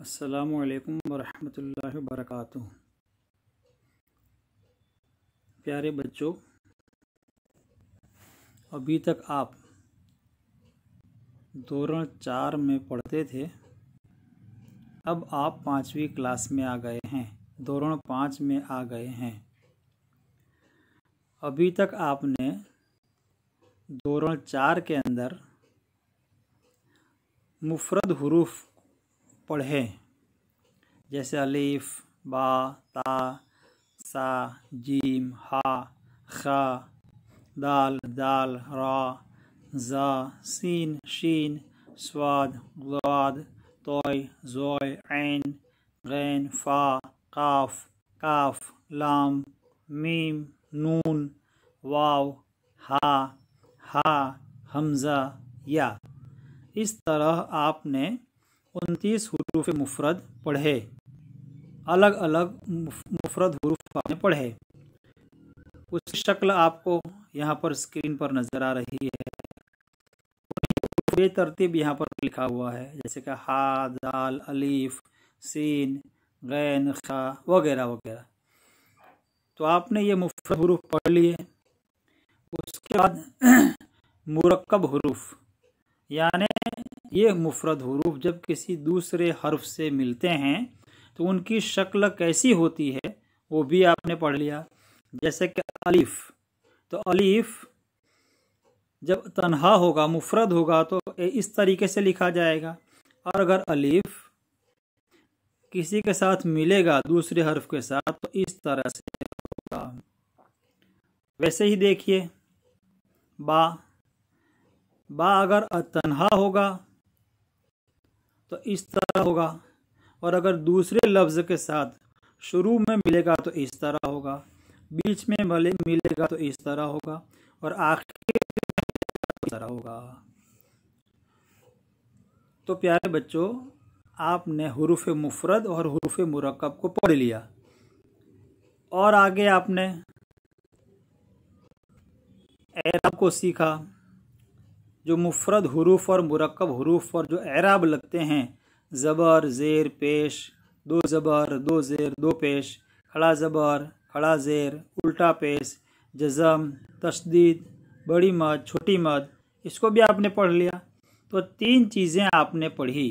अस्सलाम वालेकुम वरहमतुल्लाहि वबरकातुहू प्यारे बच्चों अभी तक आप दौरण चार में पढ़ते थे अब आप पाँचवीं क्लास में आ गए हैं दौरण पाँच में आ गए हैं अभी तक आपने दौरण चार के अंदर मुफरद हरूफ़ पढ़ें जैसे अलीफ बा ता सा जीम हा खा दाल दाल रा जा सीन शीन स्वाद ग्वाद तोय जोय ऐन गैन फा काफ काफ लाम मीम नून वाव हा हा हमज़ा या इस तरह आपने उनतीस हरूफ मुफरद पढ़े अलग अलग मुफरद हरूफ आपने पढ़े उस शक्ल आपको यहाँ पर स्क्रीन पर नज़र आ रही है बेतरतीब यहाँ पर लिखा हुआ है जैसे कि हा दाल अलीफ सीन गैन खा वगैरह वगैरह तो आपने ये मुफरद हरूफ पढ़ लिए उसके बाद मुरक्कब हरूफ यानी ये मुफरद हरूफ जब किसी दूसरे हर्फ से मिलते हैं तो उनकी शक्ल कैसी होती है वो भी आपने पढ़ लिया जैसे कि अलीफ तो अलीफ जब तनहा होगा मुफरद होगा तो इस तरीके से लिखा जाएगा और अगर अलीफ किसी के साथ मिलेगा दूसरे हर्फ के साथ तो इस तरह से होगा वैसे ही देखिए बा बा अगर तनहा होगा तो इस तरह होगा और अगर दूसरे लफ्ज़ के साथ शुरू में मिलेगा तो इस तरह होगा बीच में भले मिलेगा तो इस तरह होगा और आखिर इस तरह होगा तो प्यारे बच्चों आपने हरूफ मुफरद और हरूफ मरकब को पढ़ लिया और आगे आपने एरब को सीखा जो मुफरद हरूफ और मरकब हरूफ पर जो एराब लगते हैं ज़बर ज़ेर पेश दो ज़बर दो ज़ेर दो पेश खड़ा ज़बर खड़ा ज़ेर उल्टा पेश जज़म तशदीद बड़ी मद छोटी मद इसको भी आपने पढ़ लिया तो तीन चीज़ें आपने पढ़ी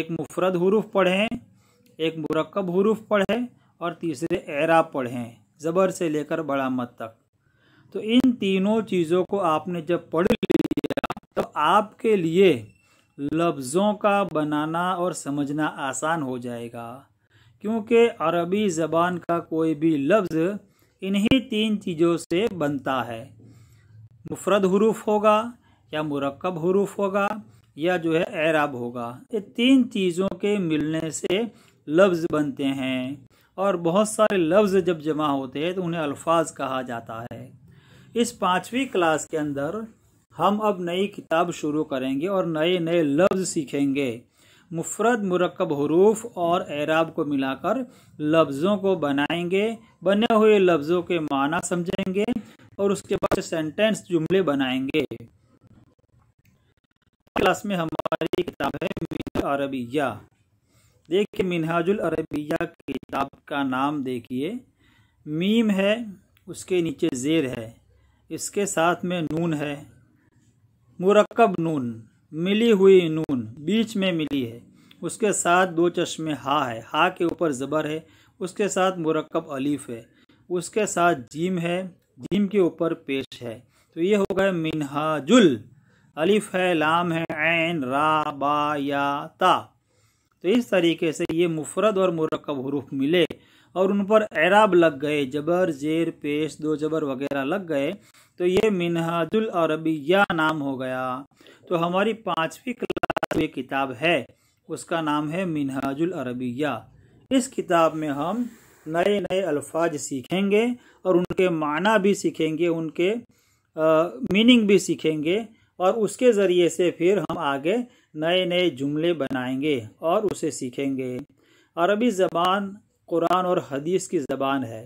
एक मुफरद हरूफ पढ़ें एक मरकब हरूफ पढ़ें और तीसरे एराब पढ़ें ज़बर से लेकर बड़ा मत तक तो इन तीनों चीज़ों को आपने जब पढ़ आपके लिए लफ्ज़ों का बनाना और समझना आसान हो जाएगा क्योंकि अरबी ज़बान का कोई भी लफ्ज़ इन्हीं तीन चीज़ों से बनता है मुफरद हरूफ होगा या मरकब हरूफ होगा या जो है एराब होगा ये तीन चीज़ों के मिलने से लफ्ज़ बनते हैं और बहुत सारे लफ्ज़ जब जमा होते हैं तो उन्हें अल्फाज कहा जाता है इस पाँचवीं क्लास के अंदर हम अब नई किताब शुरू करेंगे और नए नए लफ्ज़ सीखेंगे मुफरत मरकब हरूफ और एराब को मिलाकर लफ्ज़ों को बनाएंगे बने हुए लफ्ज़ों के माना समझेंगे और उसके बाद सेंटेंस जुमले बनाएंगे क्लास में हमारी किताब है अरबिया देखिए मिनहाजुल अरबिया किताब का नाम देखिए मीम है उसके नीचे ज़ेर है इसके साथ में नून है मुरकब नून मिली हुई नून बीच में मिली है उसके साथ दो चश्मे हा है हा के ऊपर ज़बर है उसके साथ मुरकब अलीफ है उसके साथ जीम है जीम के ऊपर पेश है तो ये हो गए मिनहाजुल अलिफ है लाम है ऐन रा बा या ता तो इस तरीके से ये मुफरद और मुरकब हरूफ मिले और उन पर एराब लग गए जबर जेर पेश दो जबर वगैरह लग गए तो ये मिनहाजुल या नाम हो गया तो हमारी पाँचवीं क्लास में किताब है उसका नाम है मिनहाजुल या इस किताब में हम नए नए अल्फाज सीखेंगे और उनके माना भी सीखेंगे उनके मीनिंग भी सीखेंगे और उसके ज़रिए से फिर हम आगे नए नए जुमले बनाएंगे और उसे सीखेंगे अरबी ज़बान कुरान और हदीस की ज़बान है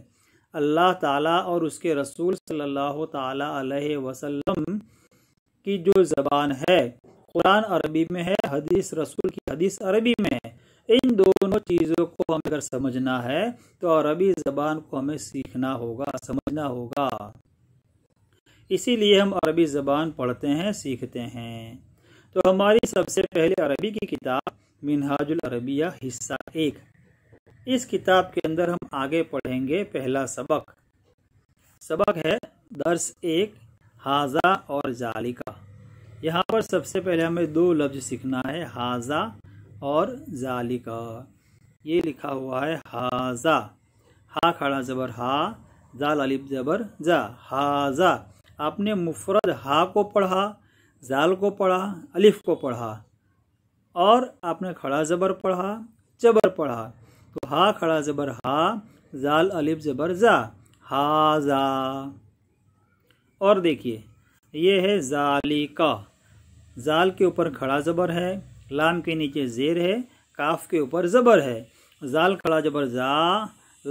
अल्लाह ताला और उसके रसूल सल्लल्लाहु ताला अलैहि वसल्लम की जो ज़बान है कुरान अरबी में है हदीस रसूल की हदीस अरबी में है इन दोनों चीज़ों को हमें अगर समझना है तो अरबी ज़बान को हमें सीखना होगा समझना होगा इसीलिए हम अरबी ज़बान पढ़ते हैं सीखते हैं तो हमारी सबसे पहले अरबी की किताब मिनहाजुल अरबिया हिस्सा एक इस किताब के अंदर हम आगे पढ़ेंगे पहला सबक सबक है दर्स एक हाजा और जालिका यहाँ पर सबसे पहले हमें दो लफ्ज़ सीखना है हाजा और जालिका ये लिखा हुआ है हाजा हा खड़ा जबर हा जाल लालिब जबर जा हाजा आपने मुफरद हा को पढ़ा जाल को पढ़ा अलिफ को पढ़ा और आपने खड़ा ज़बर पढ़ा जबर पढ़ा तो हा खड़ा ज़बर हा जाल अलिफ ज़बर जा हा जा और देखिए ये है जाली का जाल के ऊपर खड़ा ज़बर है लाम के नीचे जेर है काफ के ऊपर ज़बर है जाल खड़ा ज़बर जा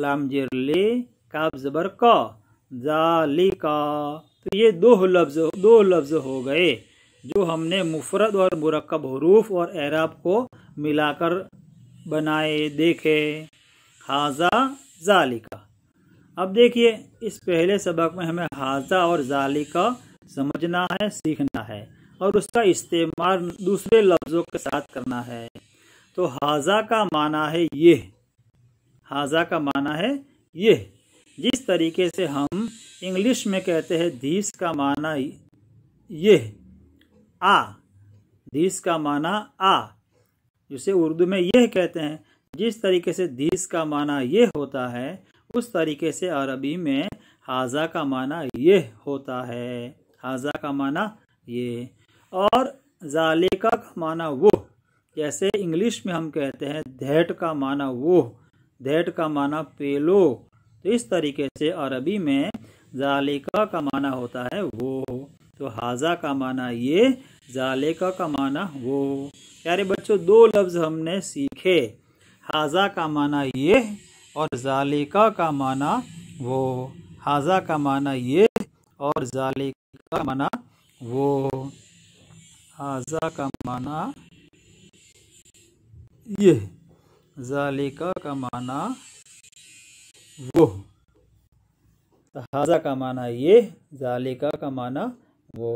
लाम जेर ले काफ ज़बर का जाली का तो ये दो लफ्ज़ दो लफ्ज़ हो गए जो हमने मुफरत और मुरकब हरूफ और एराब को मिलाकर बनाए देखे हाजा जालिका अब देखिए इस पहले सबक में हमें हाजा और जालिका समझना है सीखना है और उसका इस्तेमाल दूसरे लफ्ज़ों के साथ करना है तो हाजा का माना है ये हाजा का माना है ये जिस तरीके से हम इंग्लिश में कहते हैं धीस का माना ये आ धीस का माना आ जिसे उर्दू में यह कहते हैं जिस तरीके से दीस का माना यह होता है उस तरीके से अरबी में हाजा का माना यह होता है हाजा का माना ये और जालिका का माना वो जैसे इंग्लिश में हम कहते हैं धैट का माना वो धैट का माना पेलो तो इस तरीके से अरबी में जालिका का माना होता है वो तो हाजा का माना ये जाले का माना वो प्यारे बच्चों दो लफ्ज़ हमने सीखे हाजा का माना ये और जालिका का माना वो हाजा का माना ये और जालिका का माना वो हाजा का माना ये जालिका का माना वो तो हाजा का माना ये जालिका का माना वो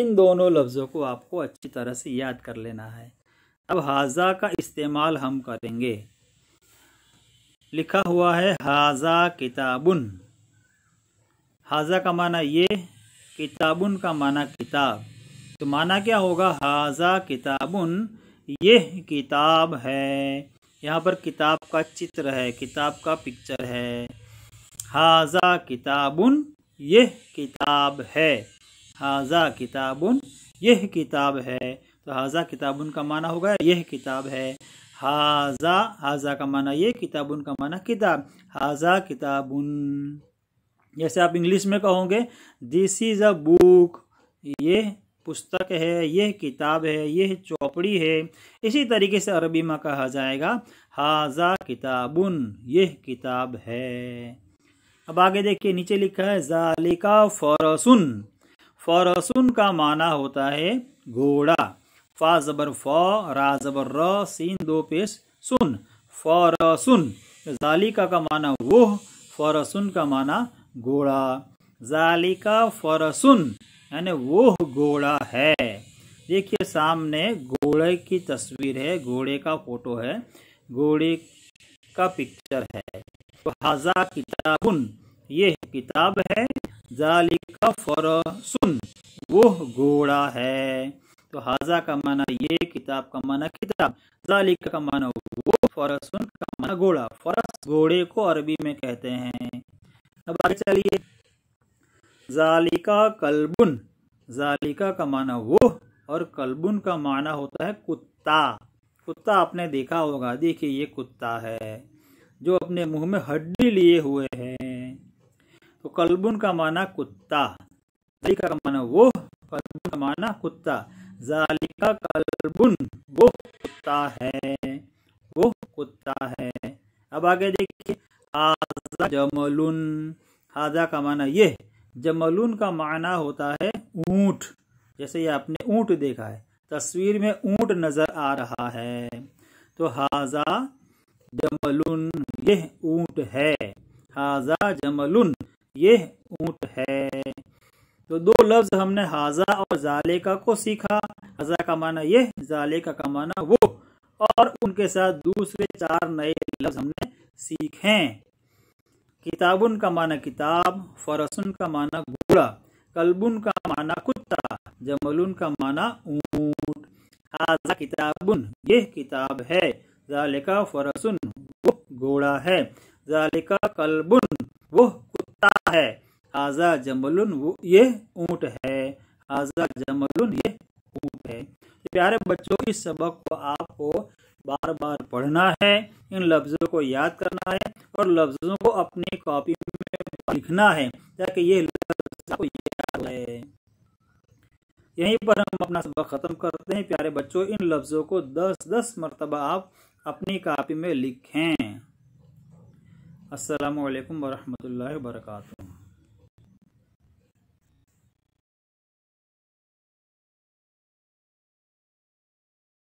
इन दोनों लफ्ज़ों को आपको अच्छी तरह से याद कर लेना है अब हाजा का इस्तेमाल हम करेंगे लिखा हुआ है हाजा किताबुन हाजा का माना ये किताबुन का माना किताब तो माना क्या होगा हाजा किताबुन यह किताब है यहाँ पर किताब का चित्र है किताब का पिक्चर है हाजा किताबुन यह किताब है हाजा किताबुन यह किताब है तो हाजा किताबुन का माना होगा यह किताब है हाजा हाजा का माना ये किताबुन का माना किताब हाजा किताबुन जैसे आप इंग्लिश में कहोगे दिस इज़ अ बुक ये पुस्तक है यह किताब है यह चौपड़ी है इसी तरीके से अरबी में कहा जाएगा हाजा किताबुन यह किताब है अब आगे देखिए नीचे लिखा है जालिका फरसुन फरसुन का माना होता है घोड़ा फा जबर फ रा जबर र सीन दो पेश सुन फरसुन जालिका का माना वह फरसुन का माना घोड़ा जालिका फरसुन यानी वो घोड़ा है देखिए सामने घोड़े की तस्वीर है घोड़े का फोटो है घोड़े का पिक्चर है तो हजा किताबुन ये किताब है जालिका सुन वो घोड़ा है तो हाजा का माना ये किताब का माना किताब जालिका का माना वो फरसुन का माना घोड़ा फरस घोड़े को अरबी में कहते हैं अब आगे चलिए जालिका कलबुन जालिका का माना वो और कलबुन का माना होता है कुत्ता कुत्ता आपने देखा होगा देखिए ये कुत्ता है जो अपने मुंह में हड्डी लिए हुए है तो कलबुन का माना कुत्ता जालिका का माना वो कलबुन का माना कुत्ता जालिका कलबुन वो कुत्ता है वो कुत्ता है अब आगे देखिए हाजा जमलुन हाजा का माना ये जमलुन का माना होता है ऊंट जैसे ये आपने ऊंट देखा है तस्वीर में ऊंट नजर आ रहा है तो हाजा जमलुन यह ऊंट है हाजा जमलुन ये ऊंट है तो दो लफ्ज हमने हाजा और जालेका को सीखा हजा का माना यह जालेका का माना वो और उनके साथ दूसरे चार नए लफ्ज हमने सीखे किताबुन का माना किताब फरसुन का माना घोड़ा कलबुन का माना कुत्ता जमलुन का माना ऊंट हाजा किताबुन यह किताब है जालिका फरसुन वो घोड़ा है जालिका कलबुन वो कुत्ता है हाजा जमलुन वो ये ऊँट है हाजा जमलुन ये ऊँट है प्यारे बच्चों इस सबक को आपको बार बार पढ़ना है इन लफ्ज़ों को याद करना है और लफ्ज़ों को अपनी कॉपी में लिखना है ताकि ये लफ्ज़ आपको याद रहे यहीं पर हम अपना सबक ख़त्म करते हैं प्यारे बच्चों इन लफ्ज़ों को दस दस मरतबा आप अपनी कापी में लिखें असलकम वरहमल वर्का